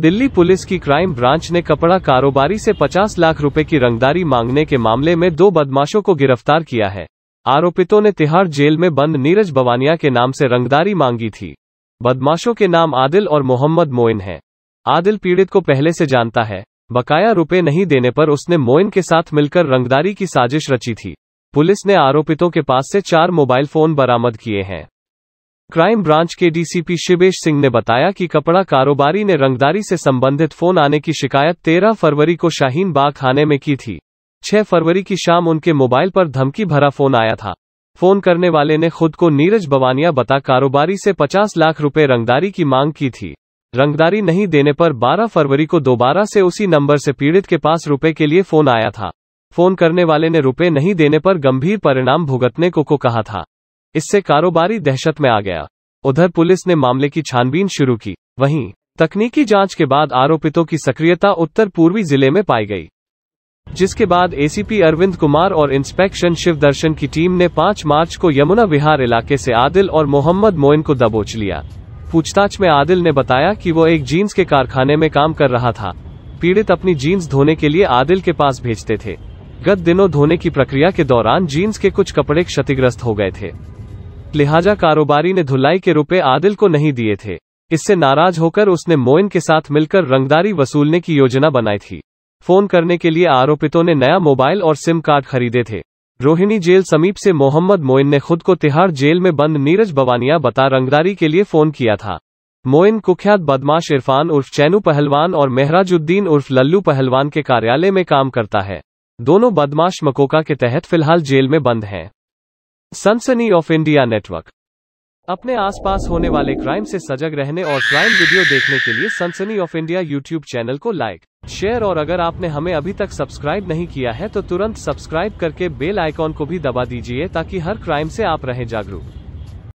Delhi police की crime branch ने कपड़ा कारोबारी से 50 लाख रुपए की रंगदारी मांगने के मामले में दो बदमाशों को गिरफ्तार किया है आरोपितों ने तिहाड़ जेल में बंद नीरज बवानिया के नाम से रंगदारी मांगी थी बदमाशों के नाम आदिल और मोहम्मद मोइन है आदिल पीड़ित को पहले से जानता है बकाया रुपए नहीं देने पर उसने मोइन के साथ मिलकर रंगदारी की साजिश रची थी पुलिस ने आरोपितों के पास से चार मोबाइल फोन बरामद किए हैं क्राइम ब्रांच के डीसीपी शिवेश सिंह ने बताया कि कपड़ा कारोबारी ने रंगदारी से संबंधित फोन आने की शिकायत 13 फरवरी को शाहीन बाग थाने में की थी 6 फरवरी की शाम उनके मोबाइल पर धमकी भरा फोन आया था फोन करने वाले ने खुद को नीरज बवानिया बता कारोबारी से 50 लाख रुपए रंगदारी की मांग की थी रंगदारी नहीं देने पर 12 फरवरी को दोबारा से उसी नंबर से पीड़ित के पास रुपए के लिए फोन आया था फोन करने वाले ने रुपए नहीं देने पर गंभीर परिणाम भुगतने को, को कहा था इससे कारोबारी दहशत में आ गया उधर पुलिस ने मामले की छानबीन शुरू की वहीं तकनीकी जांच के बाद आरोपितों की सक्रियता उत्तर पूर्वी जिले में पाई गई जिसके बाद एसीपी अरविंद कुमार और इंस्पेक्शन शिव दर्शन की टीम ने 5 मार्च को यमुना विहार इलाके से आदिल और मोहम्मद मोइन को दबोच लिया पूछताछ में आदिल ने बताया कि वो एक जीन्स के कारखाने में काम कर रहा था पीड़ित अपनी जीन्स धोने के लिए आदिल के पास भेजते थे गत दिनों धोने की प्रक्रिया के दौरान जीन्स के कुछ कपड़े क्षतिग्रस्त हो गए थे लिहाजा कारोबारी ने धुलाई के रुपए आदिल को नहीं दिए थे इससे नाराज होकर उसने मोइन के साथ मिलकर रंगदारी वसूलने की योजना बनाई थी फोन करने के लिए आरोपितों ने नया मोबाइल और सिम कार्ड खरीदे थे रोहिणी जेल समीप से मोहम्मद मोइन ने खुद को तिहाड़ जेल में बंद नीरज बवानिया बता रंगदारी के लिए फोन किया था मोइन कुख्यात बदमाश इरफान उर्फ चैनू पहलवान और मेहराजुद्दीन उर्फ लल्लू पहलवान के कार्यालय में काम करता है दोनों बदमाश मकोका के तहत फिलहाल जेल में बंद हैं सनसनी ऑफ इंडिया नेटवर्क अपने आसपास होने वाले क्राइम से सजग रहने और क्राइम वीडियो देखने के लिए Sansani of India YouTube channel को लाइक शेयर और अगर आपने हमें अभी तक सब्सक्राइब नहीं किया है तो तुरंत सब्सक्राइब करके बेल आइकॉन को भी दबा दीजिए ताकि हर क्राइम से आप रहें जागरूक